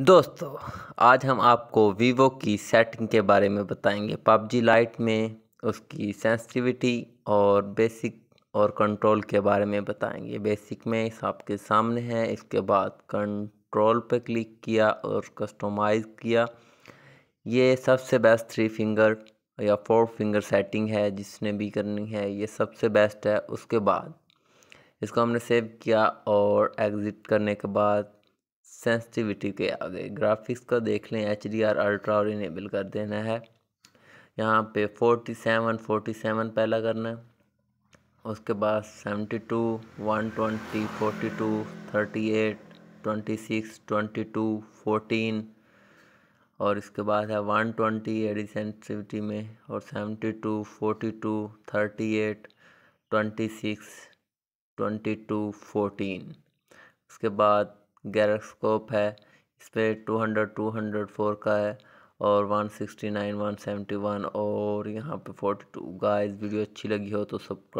दोस्तों आज हम आपको वीवो की सेटिंग के बारे में बताएंगे पबजी लाइट में उसकी सेंसिटिविटी और बेसिक और कंट्रोल के बारे में बताएंगे बेसिक में इस आपके सामने है इसके बाद कंट्रोल पर क्लिक किया और कस्टमाइज़ किया ये सबसे बेस्ट थ्री फिंगर या फोर फिंगर सेटिंग है जिसने भी करनी है ये सबसे बेस्ट है उसके बाद इसको हमने सेव किया और एग्ज़िट करने के बाद सेंसिटिविटी के आगे ग्राफिक्स को देख लें एच डी आर अल्ट्रा और इनेबल कर देना है यहाँ पे फोर्टी सेवन फोर्टी सेवन पहला करना है उसके बाद seventy two one twenty forty two thirty eight twenty six twenty two fourteen और इसके बाद है वन ट्वेंटी एडी सेंसिटिविटी में और seventy two forty two thirty eight twenty six twenty two fourteen उसके बाद गैरस्कोप है इस पर two hundred two hundred four का है और one sixty nine one seventy one और यहाँ पे फोर्टी टू गाइस वीडियो अच्छी लगी हो तो सब